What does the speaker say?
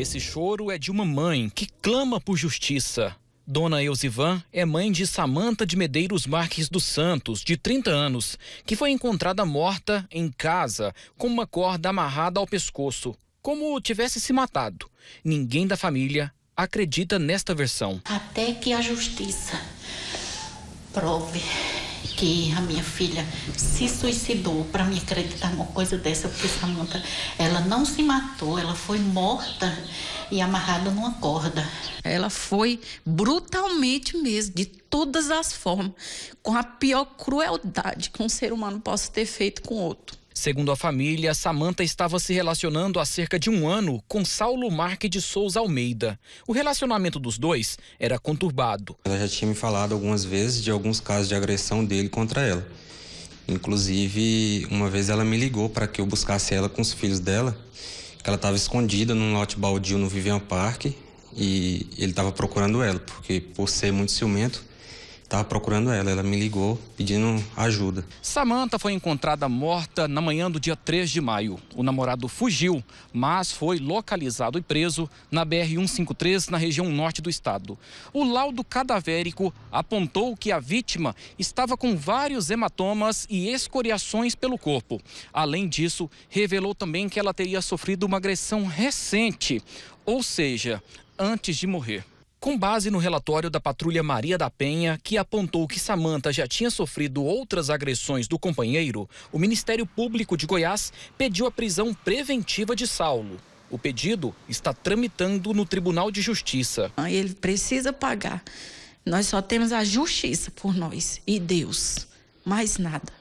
Esse choro é de uma mãe que clama por justiça. Dona Elzivan é mãe de Samanta de Medeiros Marques dos Santos, de 30 anos, que foi encontrada morta em casa com uma corda amarrada ao pescoço, como tivesse se matado. Ninguém da família acredita nesta versão. Até que a justiça prove que a minha filha se suicidou para me acreditar numa coisa dessa, porque Samanta, ela não se matou, ela foi morta e amarrada numa corda. Ela foi brutalmente mesmo, de todas as formas, com a pior crueldade que um ser humano possa ter feito com outro. Segundo a família, Samanta estava se relacionando há cerca de um ano com Saulo Marque de Souza Almeida. O relacionamento dos dois era conturbado. Ela já tinha me falado algumas vezes de alguns casos de agressão dele contra ela. Inclusive, uma vez ela me ligou para que eu buscasse ela com os filhos dela, que ela estava escondida num lote baldio no Vivian Park e ele estava procurando ela, porque por ser muito ciumento, Estava procurando ela, ela me ligou pedindo ajuda. Samantha foi encontrada morta na manhã do dia 3 de maio. O namorado fugiu, mas foi localizado e preso na BR-153, na região norte do estado. O laudo cadavérico apontou que a vítima estava com vários hematomas e escoriações pelo corpo. Além disso, revelou também que ela teria sofrido uma agressão recente, ou seja, antes de morrer. Com base no relatório da patrulha Maria da Penha, que apontou que Samanta já tinha sofrido outras agressões do companheiro, o Ministério Público de Goiás pediu a prisão preventiva de Saulo. O pedido está tramitando no Tribunal de Justiça. Ele precisa pagar. Nós só temos a justiça por nós e Deus, mais nada.